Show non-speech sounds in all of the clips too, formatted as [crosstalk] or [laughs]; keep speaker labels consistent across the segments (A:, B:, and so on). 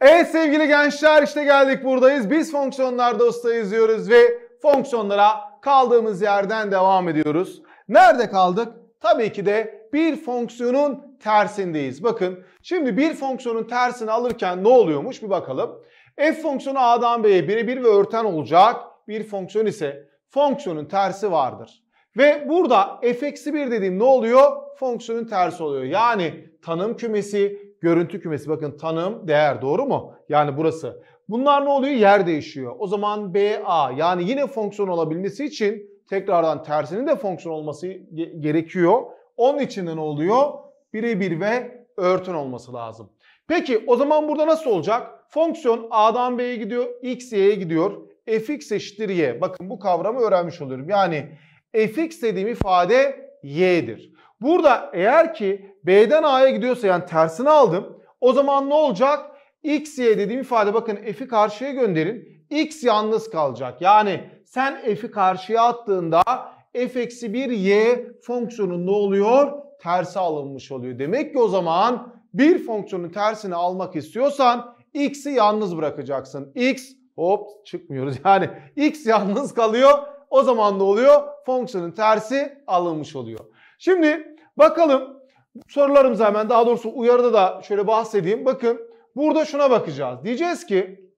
A: Evet sevgili gençler işte geldik buradayız. Biz fonksiyonlarda usta diyoruz ve fonksiyonlara kaldığımız yerden devam ediyoruz. Nerede kaldık? Tabii ki de bir fonksiyonun tersindeyiz. Bakın şimdi bir fonksiyonun tersini alırken ne oluyormuş bir bakalım. F fonksiyonu A'dan B'ye birebir ve örten olacak bir fonksiyon ise fonksiyonun tersi vardır. Ve burada f-1 dediğim ne oluyor? Fonksiyonun tersi oluyor. Yani tanım kümesi, görüntü kümesi. Bakın tanım, değer doğru mu? Yani burası. Bunlar ne oluyor? Yer değişiyor. O zaman BA yani yine fonksiyon olabilmesi için tekrardan tersinin de fonksiyon olması gerekiyor. Onun için de ne oluyor? Birebir ve örtün olması lazım. Peki o zaman burada nasıl olacak? Fonksiyon A'dan B'ye gidiyor, X, Y'ye gidiyor. Fx eşittir Y. Bakın bu kavramı öğrenmiş oluyorum. Yani fx dediğim ifade y'dir. Burada eğer ki b'den a'ya gidiyorsa yani tersini aldım. O zaman ne olacak? x, y dediğim ifade bakın f'i karşıya gönderin. x yalnız kalacak. Yani sen f'i karşıya attığında f-1y fonksiyonun ne oluyor? Tersi alınmış oluyor. Demek ki o zaman bir fonksiyonun tersini almak istiyorsan x'i yalnız bırakacaksın. x hop çıkmıyoruz [laughs] yani x yalnız kalıyor. O zaman ne oluyor? Fonksiyonun tersi alınmış oluyor. Şimdi bakalım sorularımıza hemen daha doğrusu uyarıda da şöyle bahsedeyim. Bakın burada şuna bakacağız. Diyeceğiz ki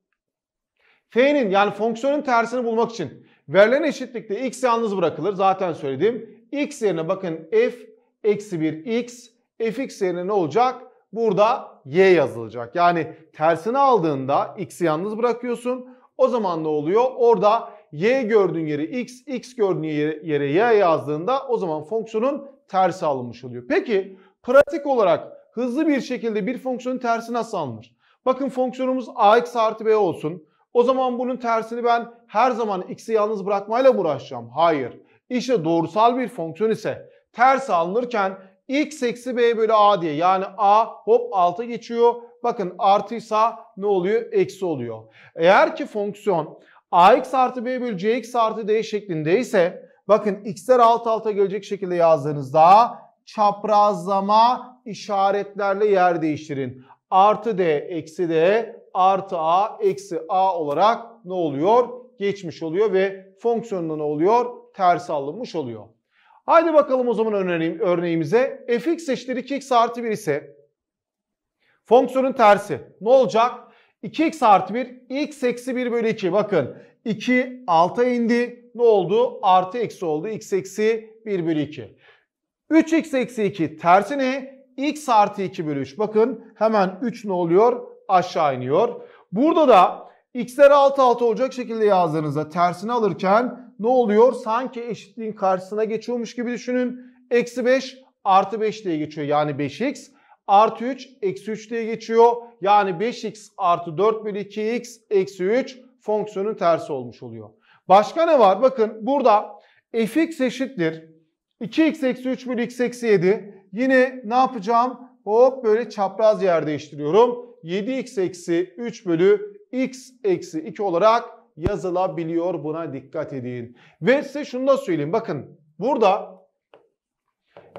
A: f'nin yani fonksiyonun tersini bulmak için verilen eşitlikte x yalnız bırakılır. Zaten söyledim. x yerine bakın f eksi 1 x fx yerine ne olacak? Burada y yazılacak. Yani tersini aldığında x'i yalnız bırakıyorsun. O zaman ne oluyor? Orada y gördüğün yere x, x gördüğün yere, y yazdığında o zaman fonksiyonun tersi alınmış oluyor. Peki pratik olarak hızlı bir şekilde bir fonksiyonun tersi nasıl alınır? Bakın fonksiyonumuz ax artı b olsun. O zaman bunun tersini ben her zaman x'i yalnız bırakmayla mı uğraşacağım? Hayır. İşte doğrusal bir fonksiyon ise ters alınırken x eksi b bölü a diye yani a hop alta geçiyor. Bakın artıysa ne oluyor? Eksi oluyor. Eğer ki fonksiyon ax artı b bölü cx artı d şeklindeyse bakın x'ler alt alta gelecek şekilde yazdığınızda çaprazlama işaretlerle yer değiştirin. Artı d eksi d artı a eksi a olarak ne oluyor? Geçmiş oluyor ve fonksiyonunda ne oluyor? Ters alınmış oluyor. Haydi bakalım o zaman örneğimize. fx eşittir 2x artı 1 ise fonksiyonun tersi ne olacak? 2x artı 1 x eksi 1 bölü 2. Bakın 2 alta indi. Ne oldu? Artı eksi oldu. x eksi 1 bölü 2. 3x eksi 2 tersine x artı 2 bölü 3. Bakın hemen 3 ne oluyor? Aşağı iniyor. Burada da x'ler 6-6 olacak şekilde yazdığınızda tersini alırken ne oluyor? Sanki eşitliğin karşısına geçiyormuş gibi düşünün. Eksi 5 artı 5 diye geçiyor. Yani 5x artı 3 eksi 3 diye geçiyor. Yani 5x artı 4 bölü 2x eksi 3 fonksiyonun tersi olmuş oluyor. Başka ne var? Bakın burada fx eşittir. 2x eksi 3 bölü x eksi 7. Yine ne yapacağım? Hop böyle çapraz yer değiştiriyorum. 7x eksi 3 bölü x eksi 2 olarak yazılabiliyor. Buna dikkat edin. Ve size şunu da söyleyeyim. Bakın burada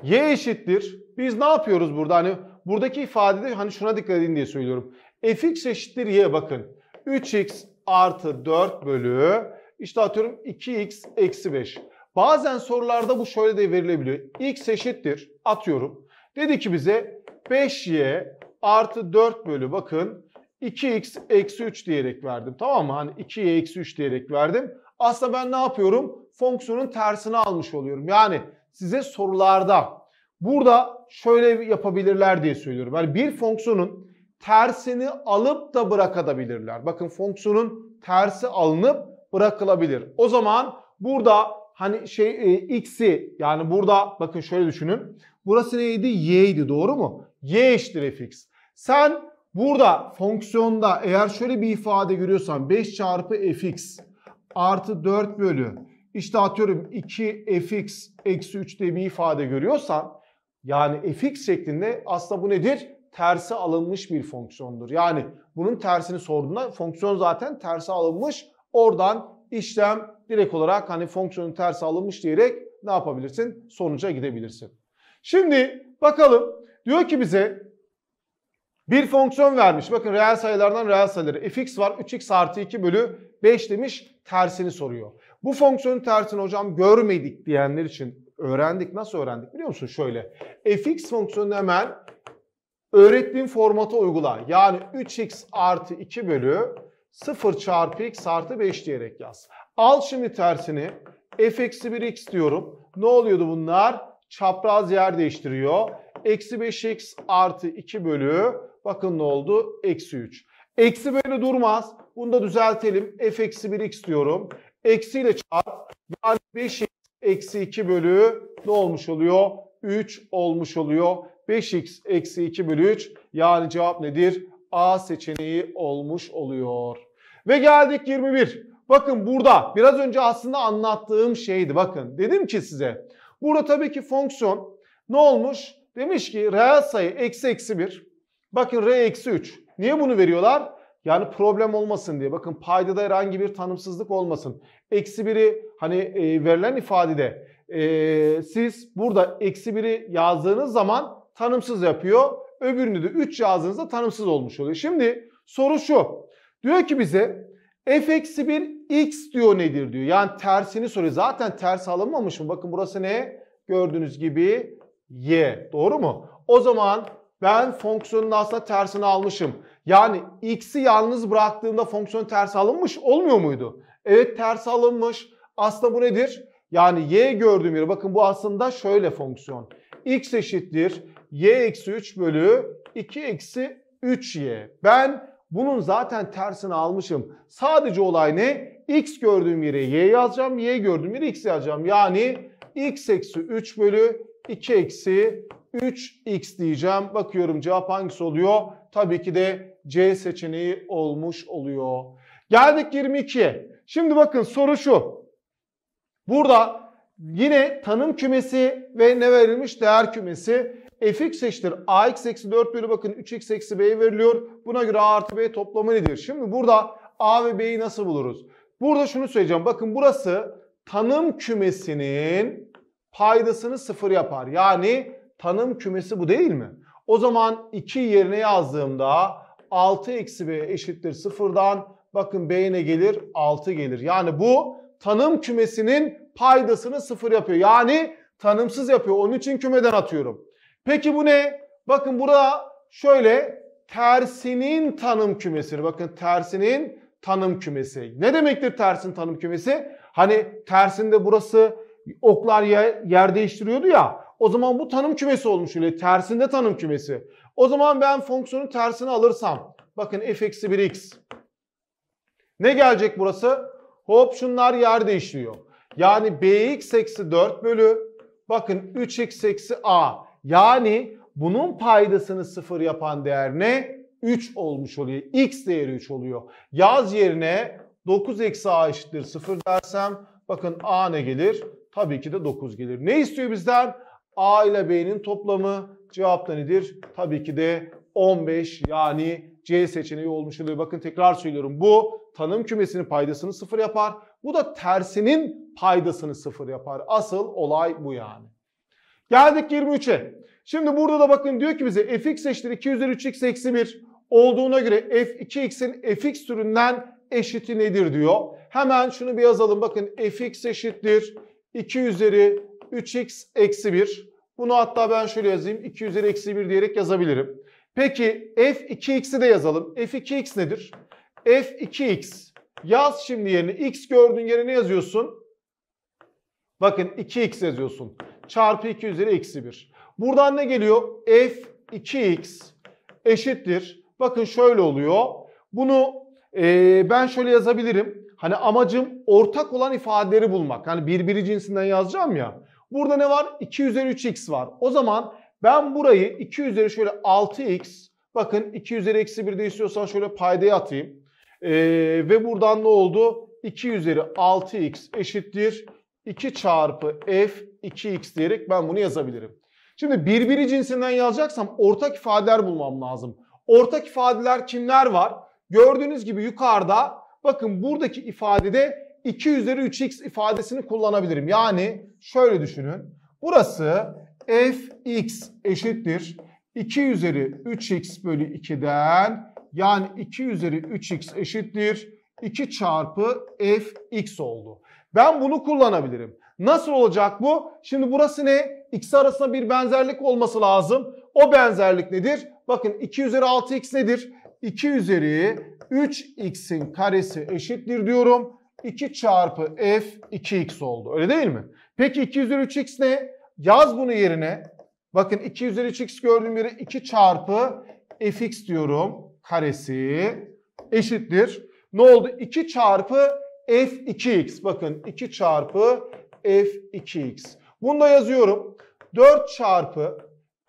A: y eşittir. Biz ne yapıyoruz burada? Hani buradaki ifadede hani şuna dikkat edin diye söylüyorum. fx eşittir y bakın. 3x artı 4 bölü işte atıyorum 2x eksi 5. Bazen sorularda bu şöyle de verilebiliyor. x eşittir atıyorum. Dedi ki bize 5y artı 4 bölü bakın 2x eksi 3 diyerek verdim. Tamam mı? Hani 2y eksi 3 diyerek verdim. Aslında ben ne yapıyorum? Fonksiyonun tersini almış oluyorum. Yani size sorularda burada şöyle yapabilirler diye söylüyorum. Yani bir fonksiyonun tersini alıp da bırakabilirler. Bakın fonksiyonun tersi alınıp bırakılabilir. O zaman burada hani şey e, x'i yani burada bakın şöyle düşünün. Burası neydi? y'ydi doğru mu? y eşittir fx. Sen burada fonksiyonda eğer şöyle bir ifade görüyorsan 5 çarpı fx artı 4 bölü işte atıyorum 2 fx eksi 3 diye bir ifade görüyorsan yani fx şeklinde aslında bu nedir? Tersi alınmış bir fonksiyondur. Yani bunun tersini sorduğunda fonksiyon zaten tersi alınmış. Oradan işlem direkt olarak hani fonksiyonun tersi alınmış diyerek ne yapabilirsin? Sonuca gidebilirsin. Şimdi bakalım diyor ki bize bir fonksiyon vermiş. Bakın reel sayılardan reel sayıları. fx var 3x artı 2 bölü 5 demiş tersini soruyor. Bu fonksiyonun tersini hocam görmedik diyenler için Öğrendik. Nasıl öğrendik biliyor musun? Şöyle. fx fonksiyonunu hemen öğrettiğin formata uygula. Yani 3x artı 2 bölü 0 çarpı x artı 5 diyerek yaz. Al şimdi tersini. f eksi 1x diyorum. Ne oluyordu bunlar? Çapraz yer değiştiriyor. Eksi 5x artı 2 bölü bakın ne oldu? Eksi 3. Eksi böyle durmaz. Bunu da düzeltelim. f eksi 1x diyorum. Eksiyle çarp. Yani 5x Eksi 2 bölü ne olmuş oluyor? 3 olmuş oluyor. 5x eksi 2 bölü 3 yani cevap nedir? A seçeneği olmuş oluyor. Ve geldik 21. Bakın burada biraz önce aslında anlattığım şeydi. Bakın dedim ki size burada tabii ki fonksiyon ne olmuş? Demiş ki reel sayı eksi eksi 1. Bakın r eksi 3. Niye bunu veriyorlar? Yani problem olmasın diye. Bakın paydada herhangi bir tanımsızlık olmasın. Eksi biri hani e, verilen ifadede e, siz burada eksi biri yazdığınız zaman tanımsız yapıyor. Öbürünü de 3 yazdığınızda tanımsız olmuş oluyor. Şimdi soru şu. Diyor ki bize f eksi 1 x diyor nedir diyor. Yani tersini soruyor. Zaten ters alınmamış mı? Bakın burası ne? Gördüğünüz gibi y. Doğru mu? O zaman ben fonksiyonun aslında tersini almışım. Yani x'i yalnız bıraktığında fonksiyon ters alınmış olmuyor muydu? Evet ters alınmış. Aslında bu nedir? Yani y gördüğüm yere bakın bu aslında şöyle fonksiyon. x eşittir y eksi 3 bölü 2 eksi 3y. Ben bunun zaten tersini almışım. Sadece olay ne? x gördüğüm yere y yazacağım. Y gördüğüm yere x yazacağım. Yani x eksi 3 bölü 2 eksi 3x diyeceğim. Bakıyorum cevap hangisi oluyor? Tabii ki de C seçeneği olmuş oluyor. Geldik 22'ye. Şimdi bakın soru şu. Burada yine tanım kümesi ve ne verilmiş? Değer kümesi. fx eşittir ax eksi 4 bölü bakın 3x eksi b veriliyor. Buna göre a artı b toplamı nedir? Şimdi burada a ve b'yi nasıl buluruz? Burada şunu söyleyeceğim. Bakın burası tanım kümesinin paydasını sıfır yapar. Yani tanım kümesi bu değil mi? O zaman 2 yerine yazdığımda 6 eksi b eşittir 0'dan bakın b'ye ne gelir? 6 gelir. Yani bu tanım kümesinin paydasını 0 yapıyor. Yani tanımsız yapıyor. Onun için kümeden atıyorum. Peki bu ne? Bakın burada şöyle tersinin tanım kümesini. Bakın tersinin tanım kümesi. Ne demektir tersin tanım kümesi? Hani tersinde burası oklar yer değiştiriyordu ya. O zaman bu tanım kümesi olmuş oluyor. Tersinde tanım kümesi. O zaman ben fonksiyonun tersini alırsam. Bakın f eksi 1 x. Ne gelecek burası? Hop şunlar yer değişiyor. Yani bx eksi 4 bölü bakın 3x eksi a. Yani bunun paydasını sıfır yapan değer ne? 3 olmuş oluyor. X değeri 3 oluyor. Yaz yerine 9 eksi a eşittir 0 dersem bakın a ne gelir? Tabii ki de 9 gelir. Ne istiyor bizden? A ile B'nin toplamı cevap da nedir? Tabii ki de 15 yani C seçeneği olmuş oluyor. Bakın tekrar söylüyorum bu tanım kümesinin paydasını sıfır yapar. Bu da tersinin paydasını sıfır yapar. Asıl olay bu yani. Geldik 23'e. Şimdi burada da bakın diyor ki bize fx eşittir 2 üzeri 3x eksi 1 olduğuna göre f2x'in fx türünden eşiti nedir diyor. Hemen şunu bir yazalım. Bakın fx eşittir 2 üzeri 3x eksi 1. Bunu hatta ben şöyle yazayım. 2 üzeri eksi 1 diyerek yazabilirim. Peki f2x'i de yazalım. f2x nedir? f2x. Yaz şimdi yerine. x gördüğün yerine yazıyorsun? Bakın 2x yazıyorsun. Çarpı 2 üzeri eksi 1. Buradan ne geliyor? f2x eşittir. Bakın şöyle oluyor. Bunu ee, ben şöyle yazabilirim. Hani amacım ortak olan ifadeleri bulmak. Hani birbiri cinsinden yazacağım ya. Burada ne var? 2 üzeri 3x var. O zaman ben burayı 2 üzeri şöyle 6x. Bakın 2 üzeri eksi 1 de istiyorsan şöyle paydaya atayım. Ee, ve buradan ne oldu? 2 üzeri 6x eşittir. 2 çarpı f 2x diyerek ben bunu yazabilirim. Şimdi birbiri cinsinden yazacaksam ortak ifadeler bulmam lazım. Ortak ifadeler kimler var? Gördüğünüz gibi yukarıda bakın buradaki ifadede 2 üzeri 3x ifadesini kullanabilirim. Yani şöyle düşünün. Burası fx eşittir. 2 üzeri 3x bölü 2'den yani 2 üzeri 3x eşittir. 2 çarpı fx oldu. Ben bunu kullanabilirim. Nasıl olacak bu? Şimdi burası ne? X arasında bir benzerlik olması lazım. O benzerlik nedir? Bakın 2 üzeri 6x nedir? 2 üzeri 3x'in karesi eşittir diyorum. 2 çarpı f 2x oldu. Öyle değil mi? Peki 2 üzeri 3x ne? Yaz bunu yerine. Bakın 2 üzeri 3x gördüğüm yere 2 çarpı fx diyorum. Karesi eşittir. Ne oldu? 2 çarpı f2x. Bakın 2 çarpı f2x. Bunu da yazıyorum. 4 çarpı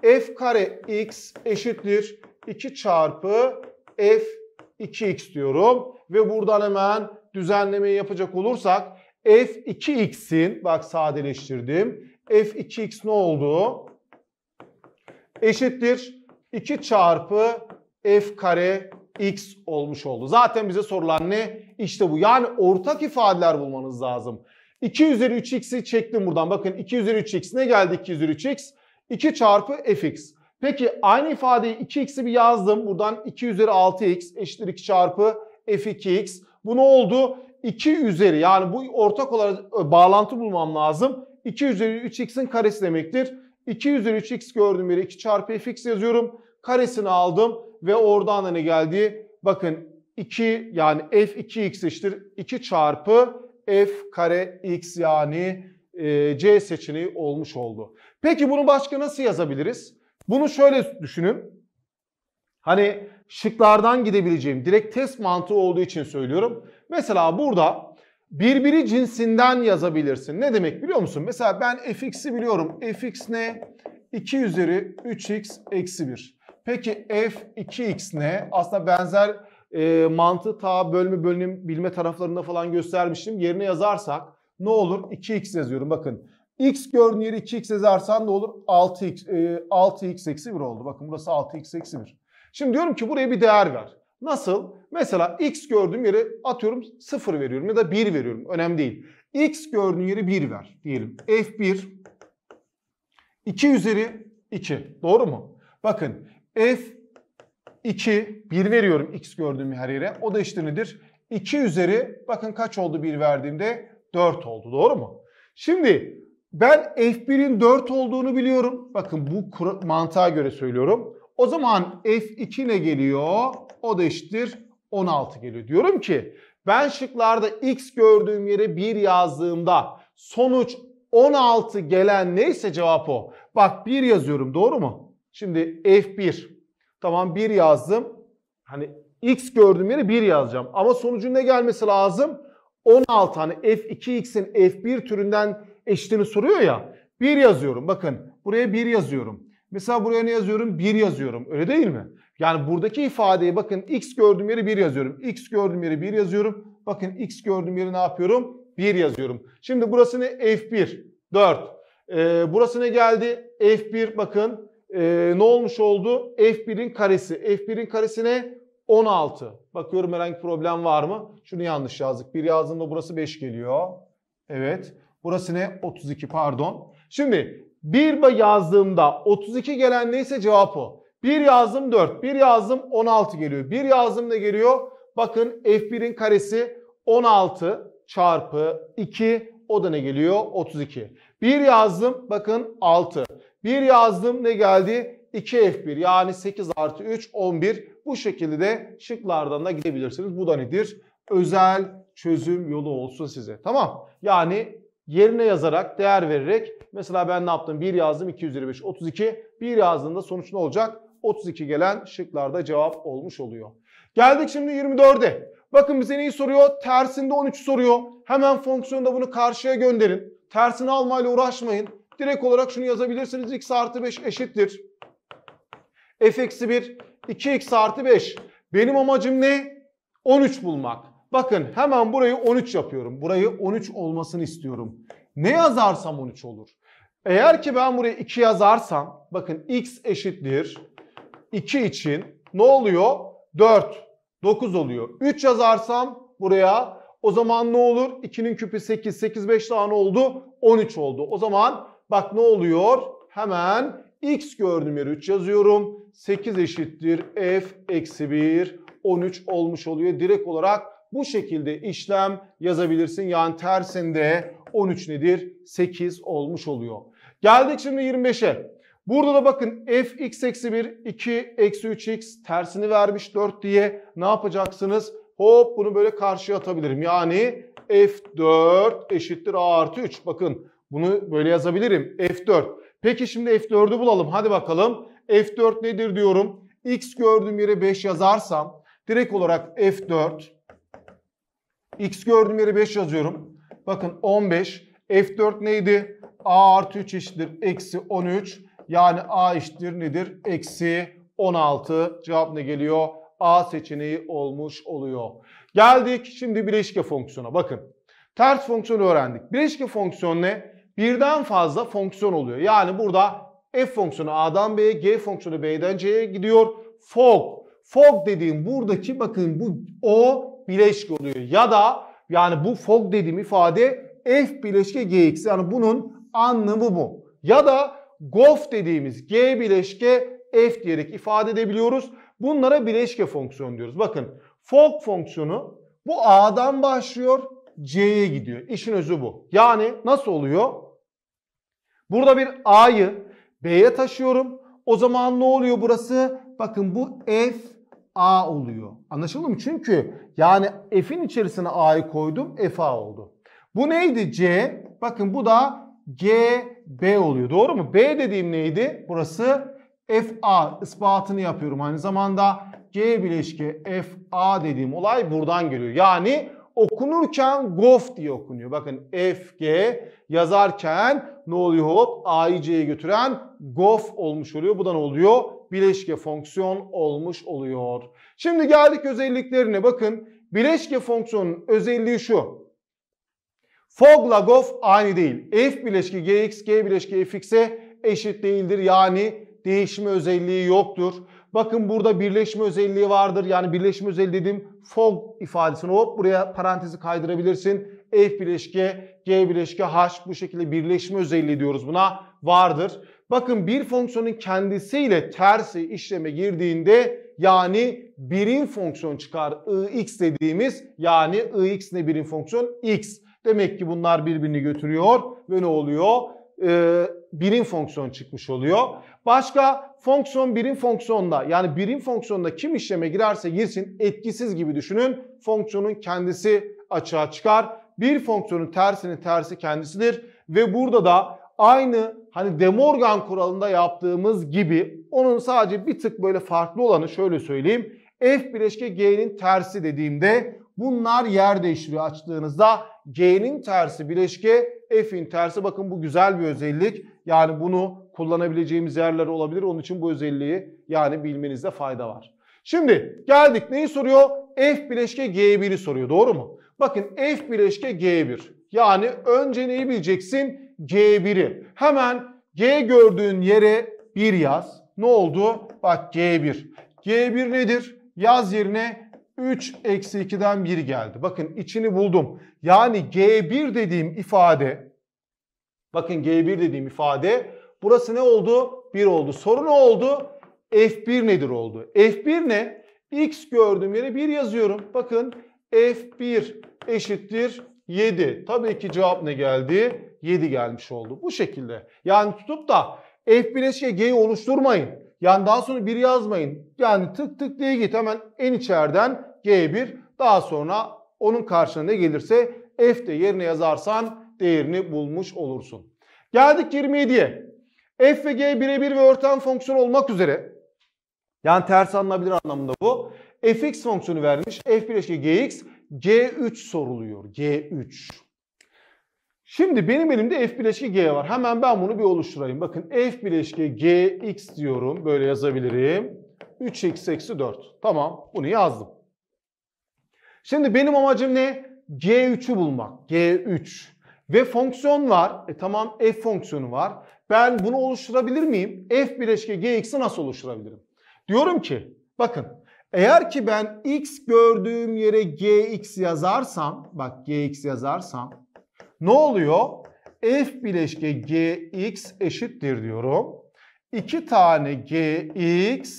A: f kare x eşittir 2 çarpı f 2x diyorum. Ve buradan hemen düzenlemeyi yapacak olursak f2x'in bak sadeleştirdim. f2x ne oldu? Eşittir 2 çarpı f kare x olmuş oldu. Zaten bize sorulan ne? İşte bu. Yani ortak ifadeler bulmanız lazım. 2 üzeri 3x'i çektim buradan. Bakın 2 üzeri 3x ne geldi 2 üzeri 3x? 2 çarpı fx. Peki aynı ifadeyi 2x'i bir yazdım. Buradan 2 üzeri 6x eşittir 2 çarpı f2x. Bu ne oldu? 2 üzeri yani bu ortak olarak e, bağlantı bulmam lazım. 2 üzeri 3x'in karesi demektir. 2 üzeri 3x gördüğüm yere 2 çarpı fx yazıyorum. Karesini aldım ve oradan da ne geldi? Bakın 2 yani f 2x eşittir 2 çarpı f kare x yani e, c seçeneği olmuş oldu. Peki bunu başka nasıl yazabiliriz? Bunu şöyle düşünün. Hani şıklardan gidebileceğim direkt test mantığı olduğu için söylüyorum. Mesela burada birbiri cinsinden yazabilirsin. Ne demek biliyor musun? Mesela ben fx'i biliyorum. fx ne? 2 üzeri 3x eksi 1. Peki f 2x ne? Aslında benzer e, mantığı ta bölme bölüm bilme taraflarında falan göstermiştim. Yerine yazarsak ne olur? 2x yazıyorum bakın. x gördüğün yeri 2x yazarsan ne olur? 6x, e, 6x eksi 1 oldu. Bakın burası 6x eksi 1. Şimdi diyorum ki buraya bir değer ver. Nasıl? Mesela x gördüğüm yere atıyorum 0 veriyorum ya da 1 veriyorum. Önemli değil. x gördüğün yere 1 ver diyelim. f1 2 üzeri 2. Doğru mu? Bakın f2 1 veriyorum x gördüğüm her yere. O da işte nedir? 2 üzeri bakın kaç oldu 1 verdiğimde 4 oldu. Doğru mu? Şimdi ben f1'in 4 olduğunu biliyorum. Bakın bu mantığa göre söylüyorum. O zaman F2 ne geliyor? O da eşittir 16 geliyor. Diyorum ki ben şıklarda X gördüğüm yere 1 yazdığımda sonuç 16 gelen neyse cevap o. Bak 1 yazıyorum doğru mu? Şimdi F1 tamam 1 yazdım. Hani X gördüğüm yere 1 yazacağım. Ama sonucun ne gelmesi lazım? 16 hani F2X'in F1 türünden eşitini soruyor ya. 1 yazıyorum bakın buraya 1 yazıyorum. Mesela buraya ne yazıyorum? 1 yazıyorum. Öyle değil mi? Yani buradaki ifadeyi bakın x gördüğüm yeri 1 yazıyorum. x gördüğüm yeri 1 yazıyorum. Bakın x gördüğüm yeri ne yapıyorum? 1 yazıyorum. Şimdi burası ne? F1. 4. Ee, burası ne geldi? F1 bakın. Ee, ne olmuş oldu? F1'in karesi. F1'in karesi ne? 16. Bakıyorum herhangi problem var mı? Şunu yanlış yazdık. 1 yazdığımda burası 5 geliyor. Evet. Burası ne? 32 pardon. Şimdi 1 yazdığımda 32 gelen neyse cevap o. 1 yazdım 4, bir yazdım 16 geliyor. Bir yazdım ne geliyor? Bakın F1'in karesi 16 çarpı 2 o da ne geliyor? 32. Bir yazdım bakın 6. Bir yazdım ne geldi? 2F1 yani 8 artı 3 11. Bu şekilde de şıklardan da gidebilirsiniz. Bu da nedir? Özel çözüm yolu olsun size. Tamam. Yani yerine yazarak, değer vererek mesela ben ne yaptım? 1 yazdım 225 üzeri 5 32. 1 yazdığımda sonuç ne olacak? 32 gelen şıklarda cevap olmuş oluyor. Geldik şimdi 24'e. Bakın bize neyi soruyor? Tersinde 13 soruyor. Hemen fonksiyonda bunu karşıya gönderin. Tersini almayla uğraşmayın. Direkt olarak şunu yazabilirsiniz. x artı 5 eşittir. f eksi 1, 2x artı 5. Benim amacım ne? 13 bulmak. Bakın hemen burayı 13 yapıyorum. Burayı 13 olmasını istiyorum. Ne yazarsam 13 olur. Eğer ki ben buraya 2 yazarsam bakın x eşittir 2 için ne oluyor? 4, 9 oluyor. 3 yazarsam buraya o zaman ne olur? 2'nin küpü 8, 8, 5 daha ne oldu? 13 oldu. O zaman bak ne oluyor? Hemen x gördüğüm yere 3 yazıyorum. 8 eşittir f eksi 1, 13 olmuş oluyor. Direkt olarak bu şekilde işlem yazabilirsin. Yani tersinde 13 nedir? 8 olmuş oluyor. Geldik şimdi 25'e. Burada da bakın fx eksi 1, 2 eksi 3x tersini vermiş 4 diye ne yapacaksınız? Hop bunu böyle karşıya atabilirim. Yani f4 eşittir a artı 3. Bakın bunu böyle yazabilirim. f4. Peki şimdi f4'ü bulalım. Hadi bakalım. f4 nedir diyorum. x gördüğüm yere 5 yazarsam direkt olarak f4 X gördüğüm yere 5 yazıyorum. Bakın 15. F4 neydi? A artı 3 eşittir eksi 13. Yani A eşittir nedir? Eksi 16. Cevap ne geliyor? A seçeneği olmuş oluyor. Geldik şimdi bileşke fonksiyona. Bakın ters fonksiyonu öğrendik. Bileşke fonksiyon ne? Birden fazla fonksiyon oluyor. Yani burada f fonksiyonu A'dan B'ye, G fonksiyonu B'den C'ye gidiyor. Fog. Fog dediğim buradaki bakın bu O bileşke oluyor. Ya da yani bu fog dediğim ifade F bileşke Gx. Yani bunun anlamı bu. Ya da GOF dediğimiz G bileşke F diyerek ifade edebiliyoruz. Bunlara bileşke fonksiyon diyoruz. Bakın fog fonksiyonu bu A'dan başlıyor C'ye gidiyor. İşin özü bu. Yani nasıl oluyor? Burada bir A'yı B'ye taşıyorum. O zaman ne oluyor burası? Bakın bu F A oluyor. Anlaşıldı mı? Çünkü yani F'in içerisine A'yı koydum. F A oldu. Bu neydi? C. Bakın bu da G B oluyor. Doğru mu? B dediğim neydi? Burası F A. ispatını yapıyorum. Aynı zamanda G bileşke F A dediğim olay buradan geliyor. Yani okunurken GOF diye okunuyor. Bakın FG yazarken ne oluyor hop C'ye götüren GOF olmuş oluyor. Bu da ne oluyor? bileşke fonksiyon olmuş oluyor. Şimdi geldik özelliklerine bakın. Bileşke fonksiyonun özelliği şu. Fog Lagoff aynı değil. F bileşki Gx, G bileşki Fx'e eşit değildir. Yani değişme özelliği yoktur. Bakın burada birleşme özelliği vardır. Yani birleşme özelliği dedim fog ifadesini hop buraya parantezi kaydırabilirsin. F bileşke, G bileşke, H bu şekilde birleşme özelliği diyoruz buna vardır. Bakın bir fonksiyonun kendisiyle tersi işleme girdiğinde yani birim fonksiyon çıkar. Ix dediğimiz yani Ix ne birim fonksiyon? X. Demek ki bunlar birbirini götürüyor ve ne oluyor? Ee, birim fonksiyon çıkmış oluyor. Başka fonksiyon birim fonksiyonda yani birim fonksiyonda kim işleme girerse girsin etkisiz gibi düşünün. Fonksiyonun kendisi açığa çıkar. Bir fonksiyonun tersinin tersi kendisidir. Ve burada da aynı hani De Morgan kuralında yaptığımız gibi onun sadece bir tık böyle farklı olanı şöyle söyleyeyim. F bileşke G'nin tersi dediğimde bunlar yer değiştiriyor açtığınızda. G'nin tersi bileşke F'in tersi bakın bu güzel bir özellik. Yani bunu kullanabileceğimiz yerler olabilir. Onun için bu özelliği yani bilmenizde fayda var. Şimdi geldik neyi soruyor? F bileşke G1'i soruyor doğru mu? Bakın F bileşke G1. Yani önce neyi bileceksin? C1'i. Hemen G gördüğün yere 1 yaz. Ne oldu? Bak G1. G1 nedir? Yaz yerine 3 eksi 2'den 1 geldi. Bakın içini buldum. Yani G1 dediğim ifade, bakın G1 dediğim ifade, burası ne oldu? 1 oldu. Soru ne oldu? F1 nedir oldu? F1 ne? X gördüğüm yere 1 yazıyorum. Bakın F1 eşittir 7. Tabii ki cevap ne geldi? 7 gelmiş oldu. Bu şekilde. Yani tutup da F bileşke şey G'yi oluşturmayın. Yani daha sonra 1 yazmayın. Yani tık tık diye git hemen en içeriden G1 daha sonra onun karşına ne gelirse F de yerine yazarsan değerini bulmuş olursun. Geldik 27'ye. F ve G birebir ve örten fonksiyon olmak üzere yani ters anılabilir anlamında bu. fx fonksiyonu vermiş. f bileşke gx G3 soruluyor. G3. Şimdi benim elimde F bileşke G var. Hemen ben bunu bir oluşturayım. Bakın F bileşki Gx diyorum. Böyle yazabilirim. 3x eksi 4. Tamam bunu yazdım. Şimdi benim amacım ne? G3'ü bulmak. G3. Ve fonksiyon var. E tamam f fonksiyonu var. Ben bunu oluşturabilir miyim? F bileşke gx'i nasıl oluşturabilirim? Diyorum ki bakın eğer ki ben x gördüğüm yere gx yazarsam, bak gx yazarsam ne oluyor? F bileşke gx eşittir diyorum. 2 tane gx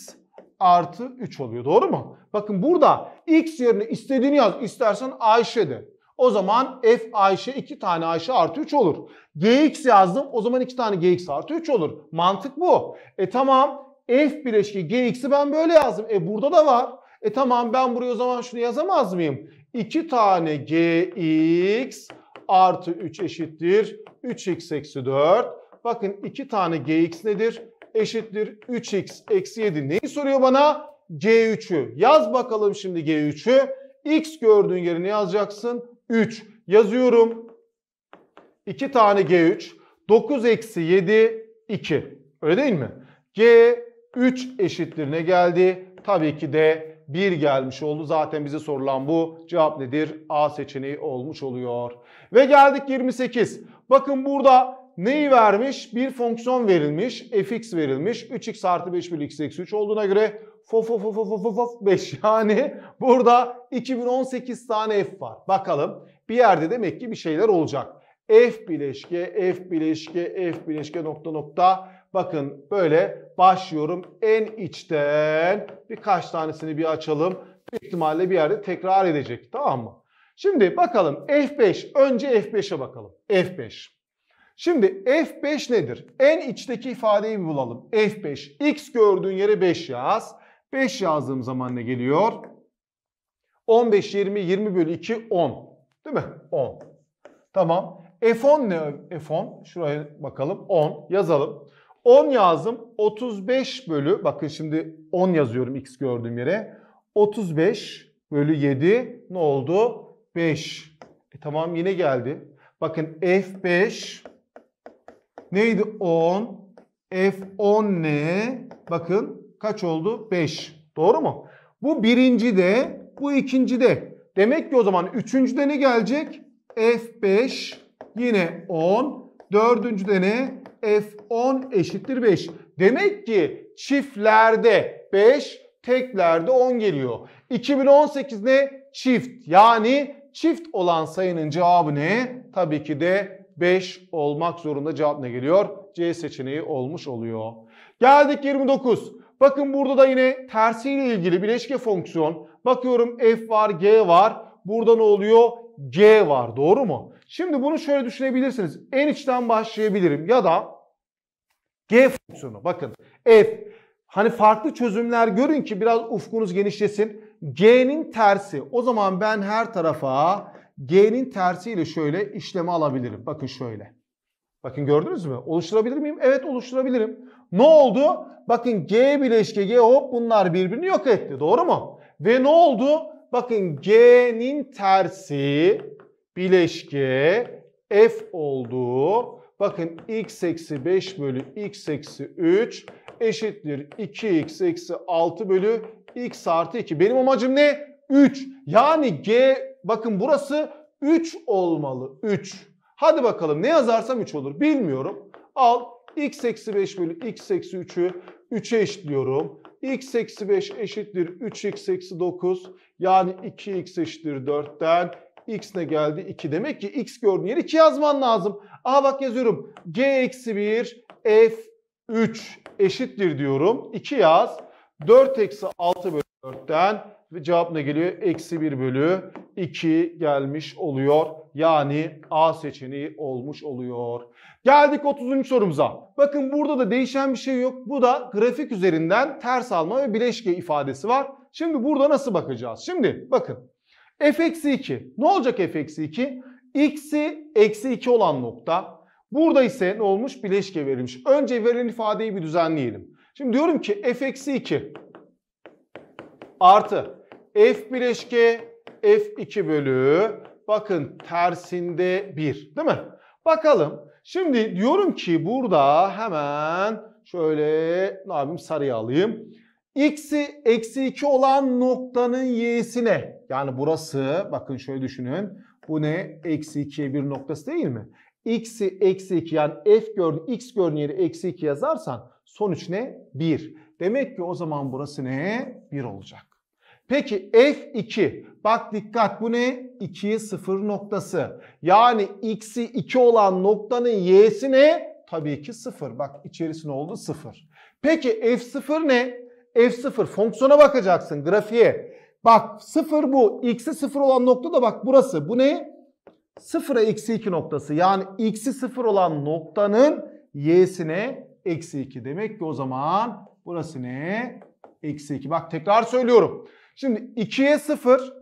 A: artı 3 oluyor. Doğru mu? Bakın burada x yerine istediğini yaz. İstersen Ayşe de. O zaman f Ayşe 2 tane Ayşe artı 3 olur. gx yazdım. O zaman 2 tane gx artı 3 olur. Mantık bu. E tamam f bileşki gx'i ben böyle yazdım. E burada da var. E tamam ben buraya o zaman şunu yazamaz mıyım? 2 tane gx artı 3 eşittir 3x eksi 4. Bakın 2 tane gx nedir? Eşittir 3x eksi 7. Neyi soruyor bana? g3'ü. Yaz bakalım şimdi g3'ü. x gördüğün yeri ne yazacaksın? 3. Yazıyorum. 2 tane g3. 9 eksi 7 2. Öyle değil mi? g 3 eşittir geldi? Tabii ki de 1 gelmiş oldu. Zaten bize sorulan bu cevap nedir? A seçeneği olmuş oluyor. Ve geldik 28. Bakın burada neyi vermiş? Bir fonksiyon verilmiş. fx verilmiş. 3x artı 5 bölü x eksi 3 olduğuna göre fof fof fof fof fof 5. [laughs] Yani burada 2018 tane f var. Bakalım bir yerde demek ki bir şeyler olacak. F bileşke, F bileşke, F bileşke nokta nokta. Bakın böyle başlıyorum. En içten birkaç tanesini bir açalım. Büyük ihtimalle bir yerde tekrar edecek. Tamam mı? Şimdi bakalım F5. Önce F5'e bakalım. F5. Şimdi F5 nedir? En içteki ifadeyi bulalım. F5. X gördüğün yere 5 yaz. 5 yazdığım zaman ne geliyor? 15, 20, 20 bölü 2, 10. Değil mi? 10. Tamam. F10 ne? F10. Şuraya bakalım. 10. Yazalım. 10 yazdım. 35 bölü bakın şimdi 10 yazıyorum x gördüğüm yere. 35 bölü 7 ne oldu? 5. E tamam yine geldi. Bakın F5 neydi 10? F10 ne? Bakın kaç oldu? 5. Doğru mu? Bu birinci de bu ikinci de. Demek ki o zaman üçüncüde ne gelecek? F5 yine 10. Dördüncüde ne? F10 eşittir 5. Demek ki çiftlerde 5, teklerde 10 geliyor. 2018 ne? Çift. Yani çift olan sayının cevabı ne? Tabii ki de 5 olmak zorunda cevap ne geliyor? C seçeneği olmuş oluyor. Geldik 29. Bakın burada da yine tersiyle ilgili bileşke fonksiyon. Bakıyorum f var, g var. Burada ne oluyor? g var. Doğru mu? Şimdi bunu şöyle düşünebilirsiniz. En içten başlayabilirim ya da G fonksiyonu. Bakın F. Hani farklı çözümler görün ki biraz ufkunuz genişlesin. G'nin tersi. O zaman ben her tarafa G'nin tersiyle şöyle işlemi alabilirim. Bakın şöyle. Bakın gördünüz mü? Oluşturabilir miyim? Evet oluşturabilirim. Ne oldu? Bakın G bileşke G hop bunlar birbirini yok etti. Doğru mu? Ve ne oldu? Bakın G'nin tersi bileşke f olduğu bakın x eksi 5 bölü x eksi 3 eşittir 2x eksi 6 bölü x artı 2. Benim amacım ne? 3. Yani g bakın burası 3 olmalı. 3. Hadi bakalım ne yazarsam 3 olur. Bilmiyorum. Al x eksi 5 bölü x eksi 3'ü 3'e eşitliyorum. x eksi 5 eşittir 3x eksi 9. Yani 2x eşittir 4'ten X ne geldi? 2. Demek ki X gördüğün yeri 2 yazman lazım. Aha bak yazıyorum. G eksi 1 F 3 eşittir diyorum. 2 yaz. 4 eksi 6 bölü 4'ten cevap ne geliyor? Eksi 1 bölü 2 gelmiş oluyor. Yani A seçeneği olmuş oluyor. Geldik 30. sorumuza. Bakın burada da değişen bir şey yok. Bu da grafik üzerinden ters alma ve bileşke ifadesi var. Şimdi burada nasıl bakacağız? Şimdi bakın f-2. Ne olacak f-2? x'i eksi 2 olan nokta. Burada ise ne olmuş? Bileşke verilmiş. Önce verilen ifadeyi bir düzenleyelim. Şimdi diyorum ki f-2 artı f bileşke f2 bölü bakın tersinde 1 değil mi? Bakalım. Şimdi diyorum ki burada hemen şöyle ne yapayım sarıya alayım. X'i eksi 2 olan noktanın y'si ne? Yani burası bakın şöyle düşünün. Bu ne? Eksi 2'ye bir noktası değil mi? X'i eksi 2 yani F gördüğün X gördüğün yeri eksi 2 yazarsan sonuç ne? 1. Demek ki o zaman burası ne? 1 olacak. Peki F2. Bak dikkat bu ne? 2'ye 0 noktası. Yani X'i 2 olan noktanın Y'si ne? Tabii ki 0. Bak içerisi ne oldu? 0. Peki F0 ne? F0 fonksiyona bakacaksın grafiğe. Bak 0 bu. X'i 0 olan nokta da bak burası. Bu ne? 0'a eksi 2 noktası. Yani X'i 0 olan noktanın Y'sine eksi 2. Demek ki o zaman burası ne? Eksi 2. Bak tekrar söylüyorum. Şimdi 2'ye 0.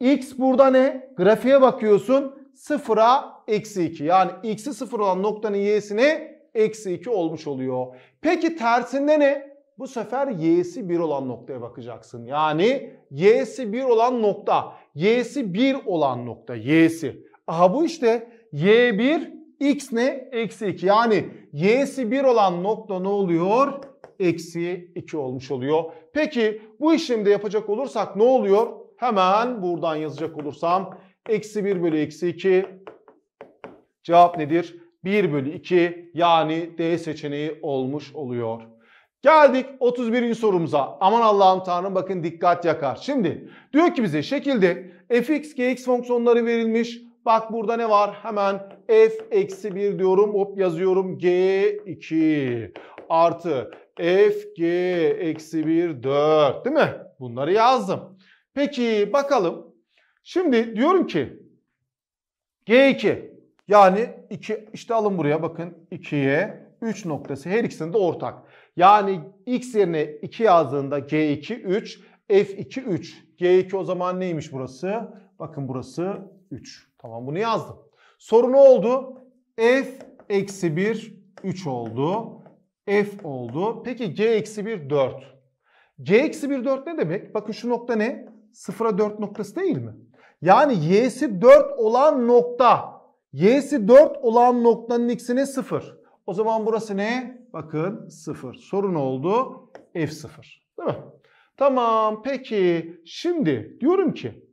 A: X burada ne? Grafiğe bakıyorsun. 0'a eksi 2. Yani X'i 0 olan noktanın Y'sine eksi 2 olmuş oluyor. Peki tersinde ne? bu sefer y'si 1 olan noktaya bakacaksın. Yani y'si 1 olan nokta, y'si 1 olan nokta, y'si. Aha bu işte y1 x ne? Eksi 2. Yani y'si 1 olan nokta ne oluyor? Eksi 2 olmuş oluyor. Peki bu işlemde yapacak olursak ne oluyor? Hemen buradan yazacak olursam eksi 1 bölü eksi 2 cevap nedir? 1 bölü 2 yani D seçeneği olmuş oluyor. Geldik 31. sorumuza. Aman Allah'ım Tanrım bakın dikkat yakar. Şimdi diyor ki bize şekilde fx, gx fonksiyonları verilmiş. Bak burada ne var? Hemen f eksi 1 diyorum. Hop yazıyorum. g2 artı f g eksi 1 4 değil mi? Bunları yazdım. Peki bakalım. Şimdi diyorum ki g2 yani 2 işte alın buraya bakın 2'ye 3 noktası her ikisinin de ortak. Yani x yerine 2 yazdığında G2 3, F2 3. G2 o zaman neymiş burası? Bakın burası 3. Tamam bunu yazdım. Soru ne oldu? F eksi 1 3 oldu. F oldu. Peki G eksi 1 4. G eksi 1 4 ne demek? Bakın şu nokta ne? 0'a 4 noktası değil mi? Yani y'si 4 olan nokta. Y'si 4 olan noktanın x'i x'ine 0. O zaman burası ne? Bakın 0. Sorun oldu F0. Değil mi? Tamam peki şimdi diyorum ki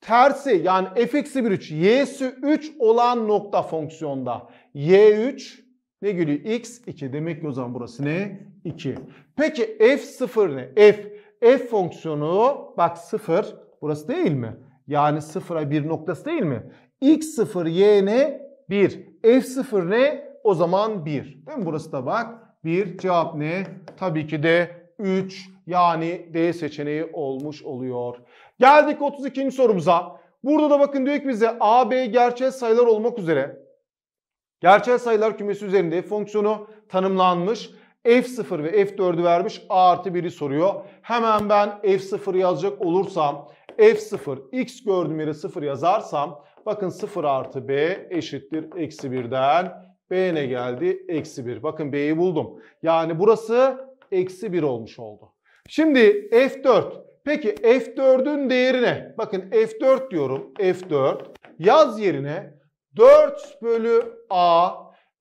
A: tersi yani f-1 y'si 3 olan nokta fonksiyonda y3 ne geliyor? x2 demek ki o zaman burası ne? 2. Peki f0 ne? f f fonksiyonu bak 0 burası değil mi? Yani 0'a 1 noktası değil mi? x0 y ne? 1. f0 ne? o zaman 1. Değil mi? Burası da bak 1. Cevap ne? Tabii ki de 3 yani D seçeneği olmuş oluyor. Geldik 32. sorumuza. Burada da bakın diyor ki bize A, B gerçel sayılar olmak üzere gerçel sayılar kümesi üzerinde f fonksiyonu tanımlanmış. F0 ve F4'ü vermiş A artı 1'i soruyor. Hemen ben F0 yazacak olursam F0 X gördüğüm yere 0 yazarsam bakın 0 artı B eşittir eksi 1'den B ne geldi? Eksi 1. Bakın B'yi buldum. Yani burası eksi 1 olmuş oldu. Şimdi F4. Peki F4'ün değerine Bakın F4 diyorum. F4. Yaz yerine 4 bölü A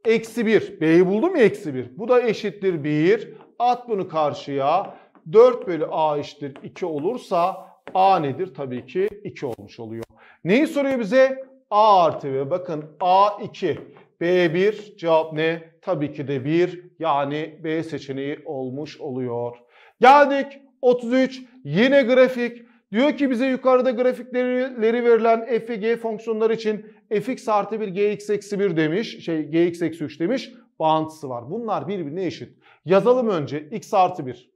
A: eksi 1. B'yi buldum ya eksi 1. Bu da eşittir 1. At bunu karşıya. 4 bölü A eşittir 2 olursa A nedir? Tabii ki 2 olmuş oluyor. Neyi soruyor bize? A artı B. Bakın A 2. B1 cevap ne? Tabii ki de 1 yani B seçeneği olmuş oluyor. Geldik 33 yine grafik. Diyor ki bize yukarıda grafikleri verilen f ve g fonksiyonları için fx artı 1 gx eksi 1 demiş. Şey gx eksi 3 demiş. Bağıntısı var. Bunlar birbirine eşit. Yazalım önce x artı 1.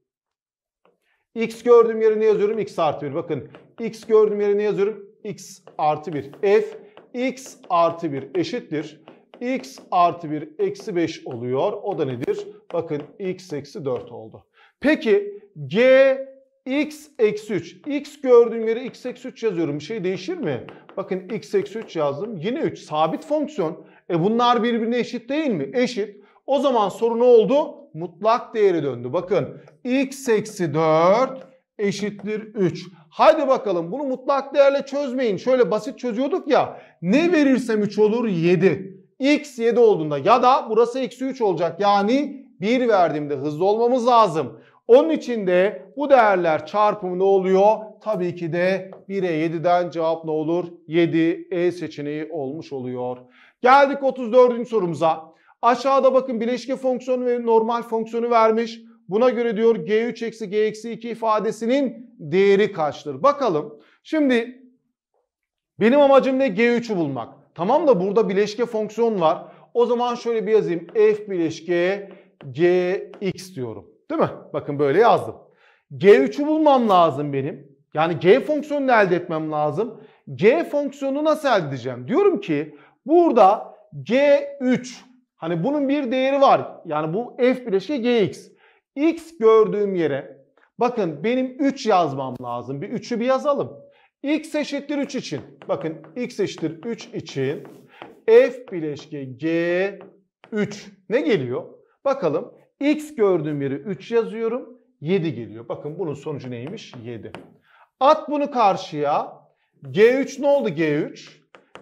A: x gördüğüm yerine yazıyorum x artı 1. Bakın x gördüğüm yerine yazıyorum x artı 1. f x artı 1 eşittir x artı 1 eksi 5 oluyor. O da nedir? Bakın x eksi 4 oldu. Peki g x eksi 3. X gördüğüm yere x eksi 3 yazıyorum. Bir şey değişir mi? Bakın x eksi 3 yazdım. Yine 3. Sabit fonksiyon. E bunlar birbirine eşit değil mi? Eşit. O zaman soru ne oldu? Mutlak değeri döndü. Bakın x eksi 4 eşittir 3. Haydi bakalım bunu mutlak değerle çözmeyin. Şöyle basit çözüyorduk ya. Ne verirsem 3 olur? 7 x 7 olduğunda ya da burası eksi 3 olacak. Yani 1 verdiğimde hızlı olmamız lazım. Onun için de bu değerler çarpımı ne oluyor? Tabii ki de 1'e 7'den cevap ne olur? 7 E seçeneği olmuş oluyor. Geldik 34. sorumuza. Aşağıda bakın bileşke fonksiyonu ve normal fonksiyonu vermiş. Buna göre diyor G3 eksi G eksi 2 ifadesinin değeri kaçtır? Bakalım. Şimdi benim amacım ne? G3'ü bulmak. Tamam da burada bileşke fonksiyon var. O zaman şöyle bir yazayım. F bileşke Gx diyorum. Değil mi? Bakın böyle yazdım. G3'ü bulmam lazım benim. Yani G fonksiyonunu elde etmem lazım. G fonksiyonunu nasıl elde edeceğim? Diyorum ki burada G3 hani bunun bir değeri var. Yani bu F bileşke Gx. X gördüğüm yere bakın benim 3 yazmam lazım. Bir 3'ü bir yazalım x eşittir 3 için. Bakın x eşittir 3 için f bileşke g 3 ne geliyor? Bakalım x gördüğüm yere 3 yazıyorum. 7 geliyor. Bakın bunun sonucu neymiş? 7. At bunu karşıya. G3 ne oldu G3?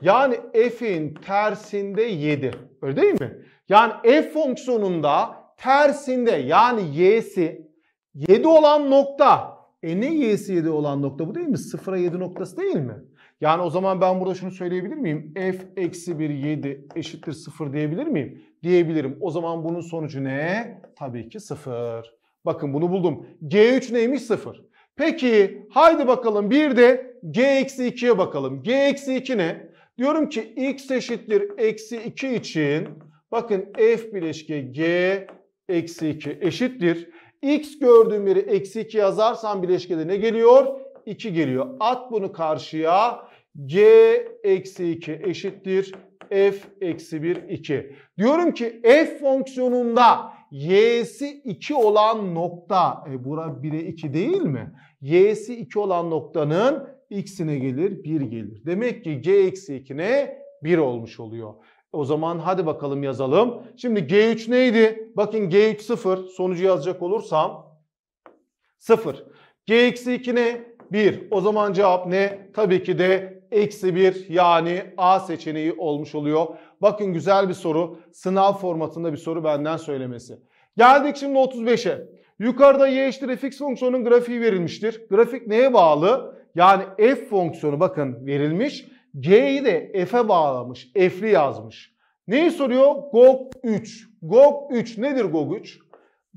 A: Yani f'in tersinde 7. Öyle değil mi? Yani f fonksiyonunda tersinde yani y'si 7 olan nokta e ne y'si 7 olan nokta bu değil mi? Sıfıra 7 noktası değil mi? Yani o zaman ben burada şunu söyleyebilir miyim? F eksi 1 7 eşittir 0 diyebilir miyim? Diyebilirim. O zaman bunun sonucu ne? Tabii ki 0. Bakın bunu buldum. G3 neymiş? 0. Peki haydi bakalım bir de G eksi 2'ye bakalım. G eksi 2 ne? Diyorum ki x eşittir eksi 2 için bakın f bileşke g eksi 2 eşittir. X gördüğüm yeri eksi 2 yazarsam bileşkede ne geliyor? 2 geliyor. At bunu karşıya. G eksi 2 eşittir. F eksi 1 2. Diyorum ki F fonksiyonunda y'si 2 olan nokta. E bura 1'e 2 değil mi? y'si 2 olan noktanın x'ine gelir 1 gelir. Demek ki g eksi 2 ne? 1 olmuş oluyor. O zaman hadi bakalım yazalım. Şimdi G3 neydi? Bakın G3 0. Sonucu yazacak olursam 0. G-2 ne? 1. O zaman cevap ne? Tabii ki de eksi 1 yani A seçeneği olmuş oluyor. Bakın güzel bir soru. Sınav formatında bir soru benden söylemesi. Geldik şimdi 35'e. Yukarıda y eşittir fx fonksiyonunun grafiği verilmiştir. Grafik neye bağlı? Yani f fonksiyonu bakın verilmiş C'yi de F'e bağlamış. F'li yazmış. Neyi soruyor? GOG 3. GOG 3 nedir GOG 3?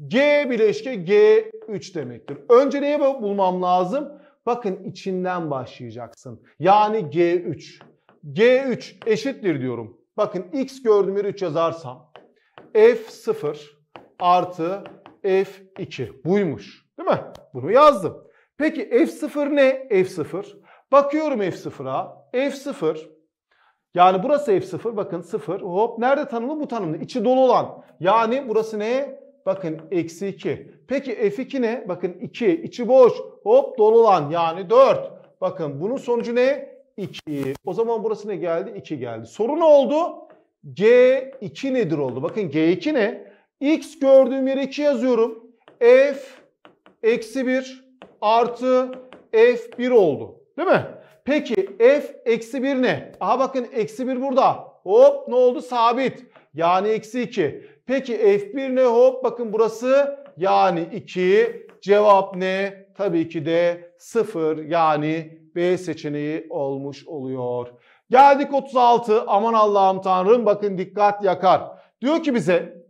A: G bileşke G3 demektir. Önce neyi bulmam lazım? Bakın içinden başlayacaksın. Yani G3. G3 eşittir diyorum. Bakın X gördüğüm yere 3 yazarsam F0 artı F2 buymuş. Değil mi? Bunu yazdım. Peki F0 ne? F0. Bakıyorum F0'a. F0 yani burası F0 bakın 0 hop nerede tanımlı bu tanımlı içi dolu olan yani burası ne? Bakın eksi 2. Peki F2 ne? Bakın 2 içi boş hop dolu olan yani 4. Bakın bunun sonucu ne? 2. O zaman burası ne geldi? 2 geldi. Soru ne oldu? G2 nedir oldu? Bakın G2 ne? X gördüğüm yere 2 yazıyorum. F eksi 1 artı F1 oldu. Değil mi? Peki f eksi 1 ne? Aha bakın eksi 1 burada. Hop ne oldu? Sabit. Yani eksi 2. Peki f1 ne? Hop bakın burası yani 2. Cevap ne? Tabii ki de 0 yani B seçeneği olmuş oluyor. Geldik 36. Aman Allah'ım Tanrım bakın dikkat yakar. Diyor ki bize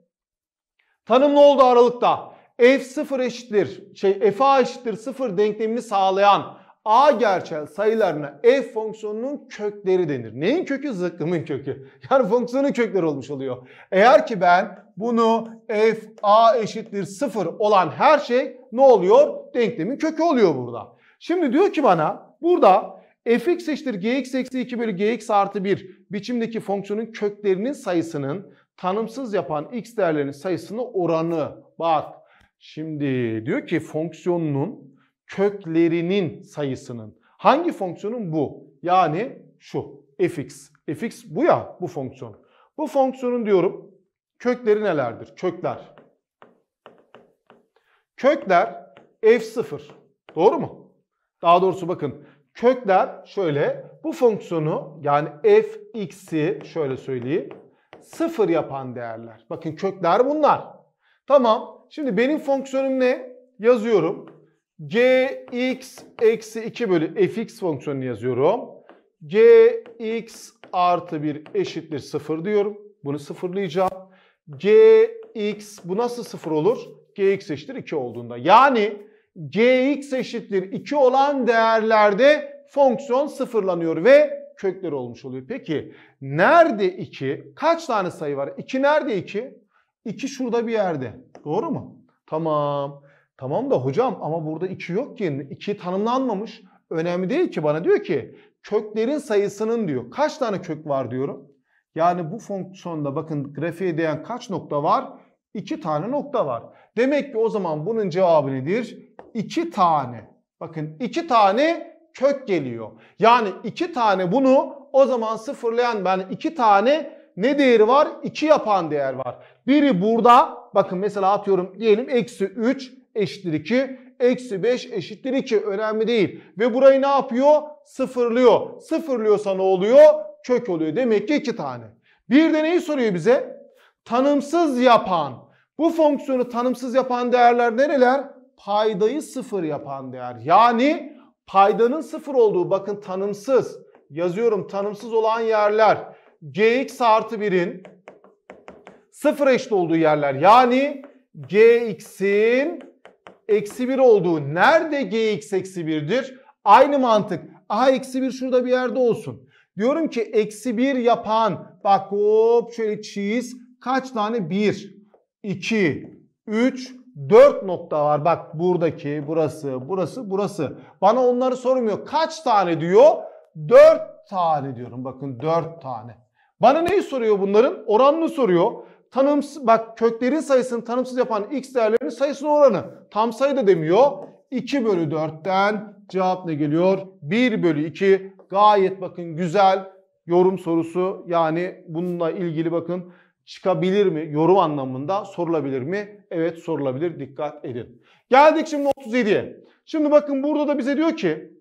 A: tanım ne oldu aralıkta f0 eşittir şey f eşittir 0 denklemini sağlayan A gerçel sayılarına f e fonksiyonunun kökleri denir. Neyin kökü? Zıkkımın kökü. [laughs] Yani fonksiyonun kökleri olmuş oluyor. Eğer ki ben bunu f a eşittir 0 olan her şey ne oluyor? Denklemin kökü oluyor burada. Şimdi diyor ki bana burada fx eşittir gx eksi 2 bölü gx artı 1 biçimdeki fonksiyonun köklerinin sayısının tanımsız yapan x değerlerinin sayısının oranı. Bak şimdi diyor ki fonksiyonunun köklerinin sayısının. Hangi fonksiyonun bu? Yani şu fx. fx bu ya bu fonksiyon. Bu fonksiyonun diyorum kökleri nelerdir? Kökler. Kökler f0. Doğru mu? Daha doğrusu bakın kökler şöyle bu fonksiyonu yani fx'i şöyle söyleyeyim sıfır yapan değerler. Bakın kökler bunlar. Tamam şimdi benim fonksiyonum ne? Yazıyorum gx eksi 2 bölü fx fonksiyonunu yazıyorum. gx artı 1 eşittir 0 diyorum. Bunu sıfırlayacağım. gx bu nasıl 0 olur? gx eşittir 2 olduğunda. Yani gx eşittir 2 olan değerlerde fonksiyon sıfırlanıyor ve kökleri olmuş oluyor. Peki nerede 2? Kaç tane sayı var? 2 nerede 2? 2 şurada bir yerde. Doğru mu? Tamam. Tamam da hocam ama burada 2 yok ki. 2 tanımlanmamış. Önemli değil ki bana diyor ki köklerin sayısının diyor. Kaç tane kök var diyorum. Yani bu fonksiyonda bakın grafiğe değen kaç nokta var? 2 tane nokta var. Demek ki o zaman bunun cevabı nedir? 2 tane. Bakın 2 tane kök geliyor. Yani 2 tane bunu o zaman sıfırlayan yani 2 tane ne değeri var? 2 yapan değer var. Biri burada bakın mesela atıyorum diyelim eksi 3 eşittir 2. Eksi 5 eşittir 2. Önemli değil. Ve burayı ne yapıyor? Sıfırlıyor. Sıfırlıyorsa ne oluyor? Kök oluyor. Demek ki 2 tane. Bir de neyi soruyor bize? Tanımsız yapan. Bu fonksiyonu tanımsız yapan değerler nereler? Paydayı sıfır yapan değer. Yani paydanın sıfır olduğu bakın tanımsız. Yazıyorum tanımsız olan yerler. Gx artı 1'in sıfır eşit olduğu yerler. Yani Gx'in eksi 1 olduğu nerede gx eksi 1'dir? Aynı mantık. a eksi 1 şurada bir yerde olsun. Diyorum ki eksi 1 yapan bak hop şöyle çiz kaç tane 1, 2, 3, 4 nokta var. Bak buradaki, burası, burası, burası. Bana onları sormuyor. Kaç tane diyor? 4 tane diyorum. Bakın 4 tane. Bana neyi soruyor bunların? Oranını soruyor tanımsız bak köklerin sayısını tanımsız yapan x değerlerinin sayısının oranı. Tam sayı da demiyor. 2 bölü 4'ten cevap ne geliyor? 1 bölü 2 gayet bakın güzel yorum sorusu yani bununla ilgili bakın çıkabilir mi? Yorum anlamında sorulabilir mi? Evet sorulabilir dikkat edin. Geldik şimdi 37'ye. Şimdi bakın burada da bize diyor ki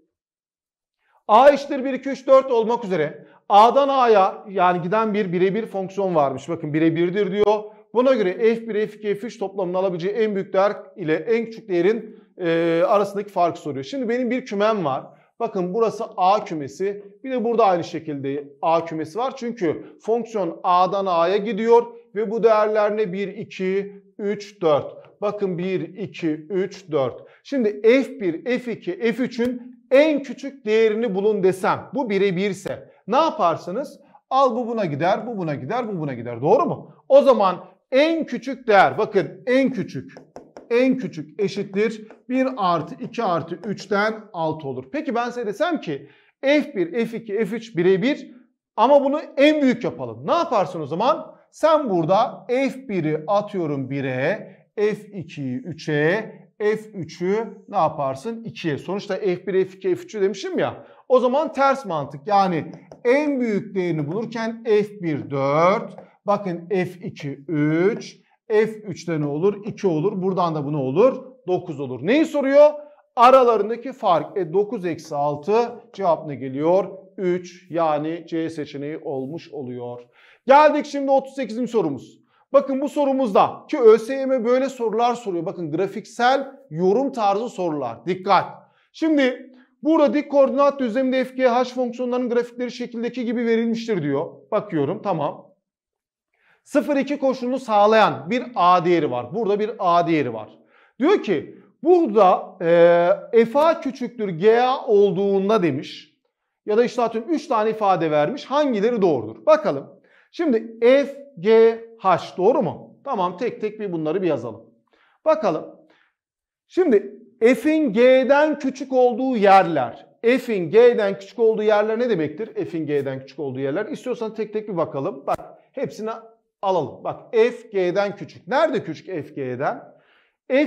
A: A eşittir 1, 2, 3, 4 olmak üzere A'dan A'ya yani giden bir birebir fonksiyon varmış. Bakın birebirdir diyor. Buna göre F1, F2, F3 toplamını alabileceği en büyük değer ile en küçük değerin e, arasındaki farkı soruyor. Şimdi benim bir kümem var. Bakın burası A kümesi. Bir de burada aynı şekilde A kümesi var. Çünkü fonksiyon A'dan A'ya gidiyor ve bu değerler ne? 1, 2, 3, 4. Bakın 1, 2, 3, 4. Şimdi F1, F2, F3'ün en küçük değerini bulun desem bu birebirse ne yaparsınız? Al bu buna gider, bu buna gider, bu buna gider. Doğru mu? O zaman en küçük değer bakın en küçük en küçük eşittir 1 artı 2 artı 3'ten 6 olur. Peki ben size desem ki F1, F2, F3 birebir ama bunu en büyük yapalım. Ne yaparsın o zaman? Sen burada F1'i atıyorum 1'e, F2'yi 3'e, F3'ü ne yaparsın? 2'ye. Sonuçta F1, F2, F3'ü demişim ya. O zaman ters mantık yani en büyük değerini bulurken F1 4 bakın F2 3 F3'te ne olur? 2 olur. Buradan da bu ne olur? 9 olur. Neyi soruyor? Aralarındaki fark. E 9 eksi 6 cevap ne geliyor? 3 yani C seçeneği olmuş oluyor. Geldik şimdi 38. sorumuz. Bakın bu sorumuzda ki ÖSYM böyle sorular soruyor. Bakın grafiksel yorum tarzı sorular. Dikkat. Şimdi Burada dik koordinat düzleminde FGH fonksiyonlarının grafikleri şekildeki gibi verilmiştir diyor. Bakıyorum tamam. 0-2 koşulunu sağlayan bir A değeri var. Burada bir A değeri var. Diyor ki burada e, FA küçüktür GA olduğunda demiş. Ya da işte atıyorum 3 tane ifade vermiş. Hangileri doğrudur? Bakalım. Şimdi F, G, H doğru mu? Tamam tek tek bir bunları bir yazalım. Bakalım. Şimdi F'in G'den küçük olduğu yerler. F'in G'den küçük olduğu yerler ne demektir? F'in G'den küçük olduğu yerler. İstiyorsan tek tek bir bakalım. Bak hepsini alalım. Bak F G'den küçük. Nerede küçük F G'den?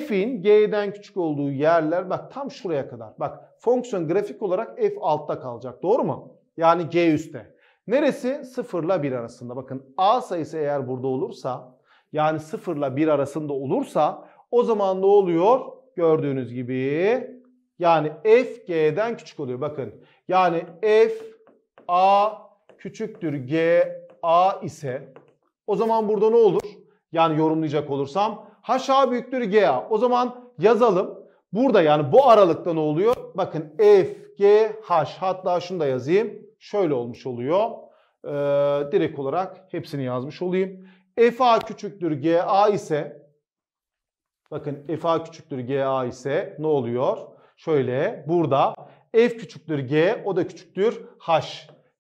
A: F'in G'den küçük olduğu yerler bak tam şuraya kadar. Bak fonksiyon grafik olarak F altta kalacak. Doğru mu? Yani G üstte. Neresi? 0 ile 1 arasında. Bakın A sayısı eğer burada olursa yani 0 ile 1 arasında olursa o zaman ne oluyor? gördüğünüz gibi yani f g'den küçük oluyor. Bakın yani f a küçüktür g a ise o zaman burada ne olur? Yani yorumlayacak olursam a büyüktür g a. O zaman yazalım. Burada yani bu aralıkta ne oluyor? Bakın f g h hatta şunu da yazayım. Şöyle olmuş oluyor. Ee, direkt olarak hepsini yazmış olayım. f a küçüktür g a ise Bakın FA küçüktür g a ise ne oluyor? Şöyle burada F küçüktür G o da küçüktür H.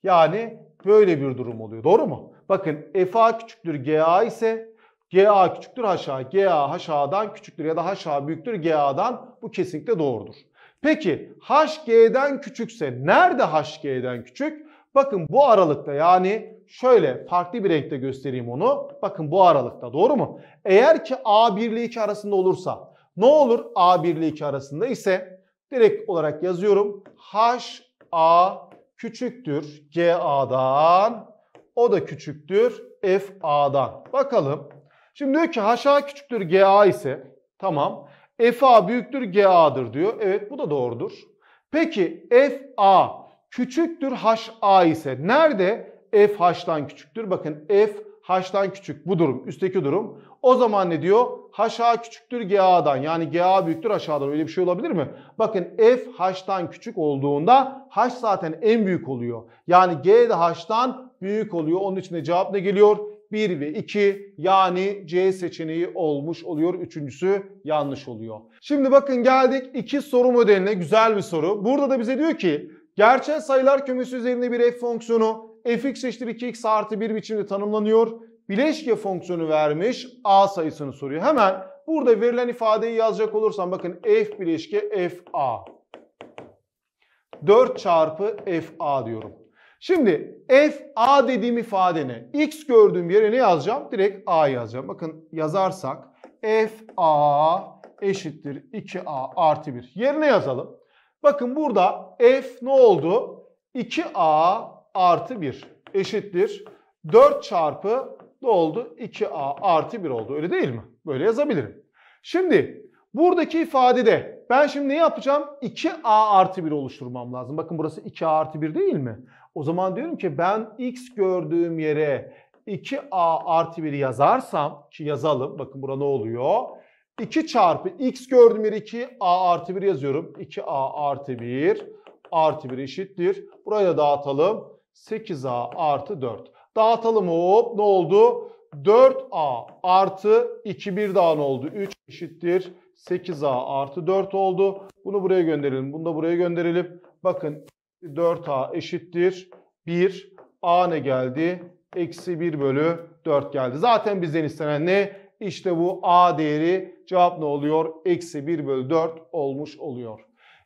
A: Yani böyle bir durum oluyor. Doğru mu? Bakın f a küçüktür g a ise g a küçüktür h a, g a h a'dan küçüktür ya da h a büyüktür g a'dan. bu kesinlikle doğrudur. Peki h g'den küçükse nerede h g'den küçük? Bakın bu aralıkta yani şöyle farklı bir renkte göstereyim onu. Bakın bu aralıkta doğru mu? Eğer ki A1 ile 2 arasında olursa ne olur A1 ile 2 arasında ise direkt olarak yazıyorum. a küçüktür GA'dan o da küçüktür FA'dan. Bakalım. Şimdi diyor ki a küçüktür GA ise tamam. FA büyüktür GA'dır diyor. Evet bu da doğrudur. Peki FA küçüktür HA ise nerede? f h'tan küçüktür. Bakın f h'tan küçük bu durum üstteki durum. O zaman ne diyor? HA küçüktür GA'dan yani GA büyüktür HA'dan öyle bir şey olabilir mi? Bakın F H'tan küçük olduğunda H zaten en büyük oluyor. Yani G de H'tan büyük oluyor. Onun için de cevap ne geliyor? 1 ve 2 yani C seçeneği olmuş oluyor. Üçüncüsü yanlış oluyor. Şimdi bakın geldik 2 soru modeline güzel bir soru. Burada da bize diyor ki gerçel sayılar kümesi üzerinde bir f fonksiyonu fx eşittir 2x artı 1 biçimde tanımlanıyor. Bileşke fonksiyonu vermiş a sayısını soruyor. Hemen burada verilen ifadeyi yazacak olursam bakın f bileşke f a 4 çarpı f a diyorum. Şimdi f a dediğim ifade ne? x gördüğüm yere ne yazacağım? Direkt a yazacağım. Bakın yazarsak f a eşittir 2a artı 1. Yerine yazalım. Bakın burada f ne oldu? 2a artı 1 eşittir. 4 çarpı ne oldu? 2a artı 1 oldu. Öyle değil mi? Böyle yazabilirim. Şimdi buradaki ifadede ben şimdi ne yapacağım? 2a artı 1 oluşturmam lazım. Bakın burası 2a artı 1 değil mi? O zaman diyorum ki ben x gördüğüm yere 2a artı 1 yazarsam ki yazalım. Bakın burada ne oluyor? 2 çarpı x gördüğüm yere 2a artı 1 yazıyorum. 2a artı 1 artı 1 eşittir. Buraya dağıtalım. 8A artı 4. Dağıtalım hop ne oldu? 4A artı 2 bir daha ne oldu? 3 eşittir 8A artı 4 oldu. Bunu buraya gönderelim. Bunu da buraya gönderelim. Bakın 4A eşittir 1. A ne geldi? Eksi 1 bölü 4 geldi. Zaten bizden istenen ne? İşte bu A değeri cevap ne oluyor? Eksi 1 bölü 4 olmuş oluyor.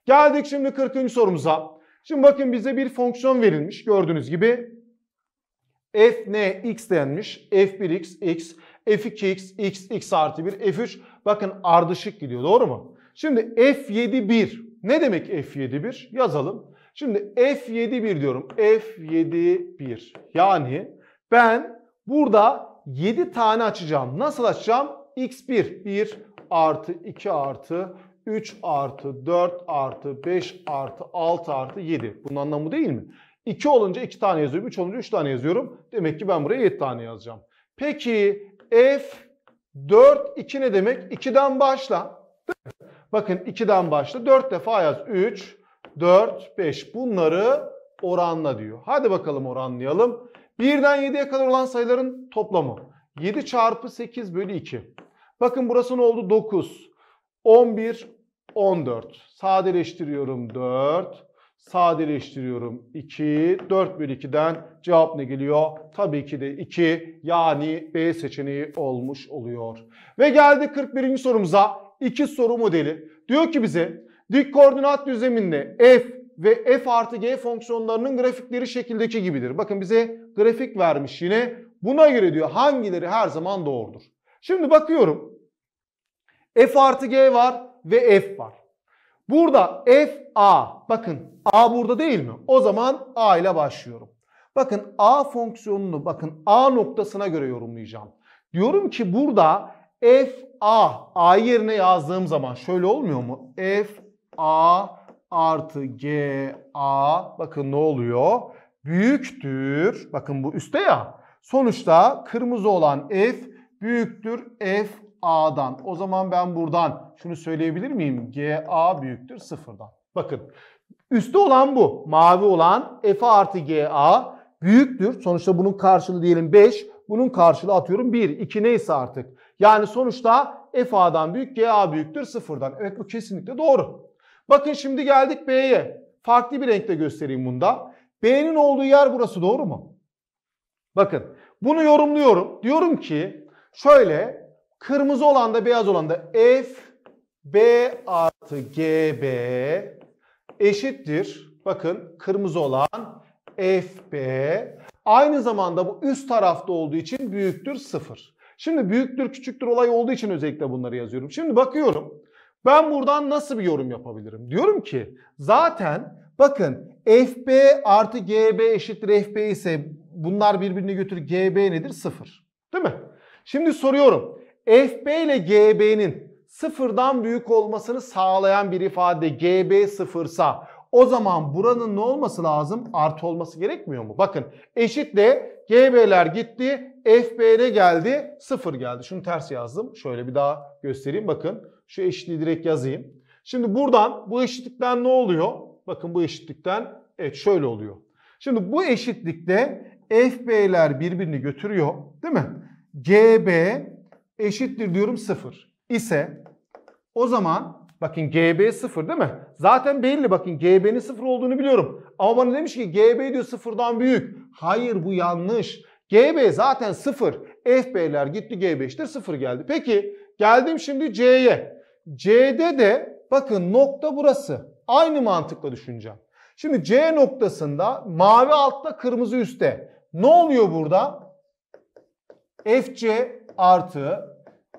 A: Geldik şimdi 40. sorumuza. Şimdi bakın bize bir fonksiyon verilmiş. Gördüğünüz gibi f n x denmiş. f1x x, f2x x, x artı 1, f3 bakın ardışık gidiyor doğru mu? Şimdi f7 1 ne demek f7 1? Yazalım. Şimdi f7 1 diyorum. f7 1 yani ben burada 7 tane açacağım. Nasıl açacağım? x1 1 artı 2 artı 3 artı 4 artı 5 artı 6 artı 7. Bunun anlamı değil mi? 2 olunca 2 tane yazıyorum. 3 olunca 3 tane yazıyorum. Demek ki ben buraya 7 tane yazacağım. Peki f 4 2 ne demek? 2'den başla. Bakın 2'den başla. 4 defa yaz. 3, 4, 5. Bunları oranla diyor. Hadi bakalım oranlayalım. 1'den 7'ye kadar olan sayıların toplamı. 7 çarpı 8 bölü 2. Bakın burası ne oldu? 9. 11, 14. Sadeleştiriyorum 4. Sadeleştiriyorum 2. 4 bölü 2'den cevap ne geliyor? Tabii ki de 2 yani B seçeneği olmuş oluyor. Ve geldi 41. sorumuza. İki soru modeli. Diyor ki bize dik koordinat düzleminde f ve f artı g fonksiyonlarının grafikleri şekildeki gibidir. Bakın bize grafik vermiş yine. Buna göre diyor hangileri her zaman doğrudur. Şimdi bakıyorum F artı G var ve F var. Burada F A. Bakın A burada değil mi? O zaman A ile başlıyorum. Bakın A fonksiyonunu bakın A noktasına göre yorumlayacağım. Diyorum ki burada F A. A yerine yazdığım zaman şöyle olmuyor mu? F A artı G A. Bakın ne oluyor? Büyüktür. Bakın bu üstte ya. Sonuçta kırmızı olan F büyüktür F A'dan. O zaman ben buradan şunu söyleyebilir miyim? GA büyüktür sıfırdan. Bakın üstte olan bu. Mavi olan F artı GA büyüktür. Sonuçta bunun karşılığı diyelim 5. Bunun karşılığı atıyorum 1. 2 neyse artık. Yani sonuçta F A'dan büyük GA büyüktür sıfırdan. Evet bu kesinlikle doğru. Bakın şimdi geldik B'ye. Farklı bir renkte göstereyim bunda. B'nin olduğu yer burası doğru mu? Bakın bunu yorumluyorum. Diyorum ki şöyle Kırmızı olan da beyaz olan da F B artı GB eşittir. Bakın kırmızı olan FB aynı zamanda bu üst tarafta olduğu için büyüktür 0. Şimdi büyüktür küçüktür olay olduğu için özellikle bunları yazıyorum. Şimdi bakıyorum ben buradan nasıl bir yorum yapabilirim? Diyorum ki zaten bakın FB artı GB eşittir FB ise bunlar birbirini götür GB nedir? 0. Değil mi? Şimdi soruyorum. FB ile GB'nin sıfırdan büyük olmasını sağlayan bir ifade GB sıfırsa o zaman buranın ne olması lazım? Artı olması gerekmiyor mu? Bakın eşitle GB'ler gitti. FB'de geldi. Sıfır geldi. Şunu ters yazdım. Şöyle bir daha göstereyim. Bakın şu eşitliği direkt yazayım. Şimdi buradan bu eşitlikten ne oluyor? Bakın bu eşitlikten evet şöyle oluyor. Şimdi bu eşitlikte FB'ler birbirini götürüyor. Değil mi? GB eşittir diyorum 0 ise o zaman bakın GB 0 değil mi? Zaten belli bakın GB'nin 0 olduğunu biliyorum. Ama bana demiş ki GB diyor 0'dan büyük. Hayır bu yanlış. GB zaten 0. FB'ler gitti G5'tir 0 geldi. Peki geldim şimdi C'ye. C'de de bakın nokta burası. Aynı mantıkla düşüneceğim. Şimdi C noktasında mavi altta kırmızı üstte. Ne oluyor burada? FC artı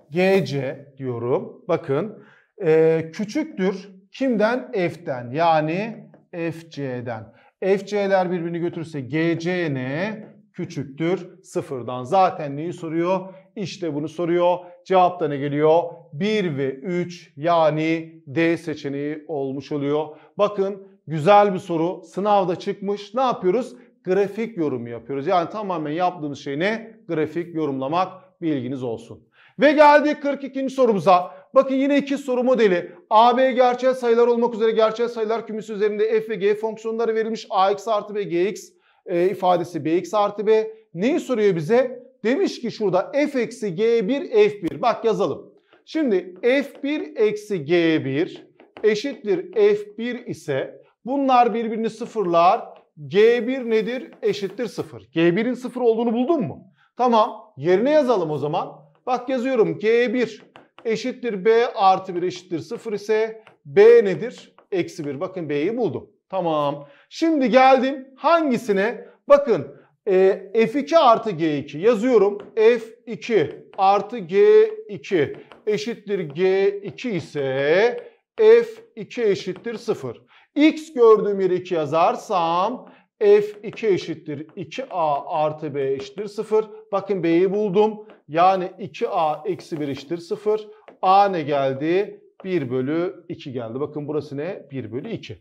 A: GC diyorum. Bakın e, küçüktür kimden? F'den yani FC'den. FC'ler birbirini götürürse GC ne? Küçüktür sıfırdan. Zaten neyi soruyor? İşte bunu soruyor. Cevap da ne geliyor? 1 ve 3 yani D seçeneği olmuş oluyor. Bakın güzel bir soru. Sınavda çıkmış. Ne yapıyoruz? Grafik yorumu yapıyoruz. Yani tamamen yaptığımız şey ne? Grafik yorumlamak. Bilginiz olsun. Ve geldik 42. sorumuza. Bakın yine iki soru modeli. A, B gerçel sayılar olmak üzere gerçel sayılar kümesi üzerinde F ve G fonksiyonları verilmiş. AX artı B, GX e, ifadesi BX artı B. Neyi soruyor bize? Demiş ki şurada F eksi G1, F1. Bak yazalım. Şimdi F1 eksi G1 eşittir F1 ise bunlar birbirini sıfırlar. G1 nedir? Eşittir sıfır. G1'in sıfır olduğunu buldun mu? Tamam yerine yazalım o zaman. Bak yazıyorum G1 eşittir B artı 1 eşittir 0 ise B nedir? Eksi 1. Bakın B'yi buldum. Tamam. Şimdi geldim hangisine? Bakın e, F2 artı G2 yazıyorum. F2 artı G2 eşittir G2 ise F2 eşittir 0. X gördüğüm yere 2 yazarsam F2 eşittir 2A artı B eşittir 0. Bakın B'yi buldum. Yani 2A eksi 1 eşittir 0. A ne geldi? 1 bölü 2 geldi. Bakın burası ne? 1 bölü 2.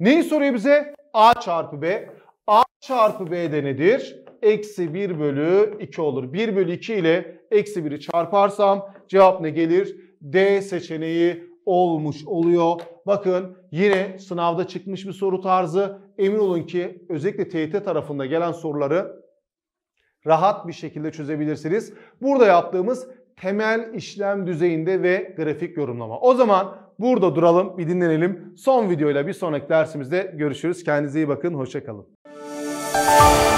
A: Neyi soruyor bize? A çarpı B. A çarpı B de nedir? Eksi 1 bölü 2 olur. 1 bölü 2 ile eksi 1'i çarparsam cevap ne gelir? D seçeneği olmuş oluyor. Bakın yine sınavda çıkmış bir soru tarzı emin olun ki özellikle TYT tarafında gelen soruları rahat bir şekilde çözebilirsiniz. Burada yaptığımız temel işlem düzeyinde ve grafik yorumlama. O zaman burada duralım, bir dinlenelim. Son videoyla bir sonraki dersimizde görüşürüz. Kendinize iyi bakın, hoşçakalın.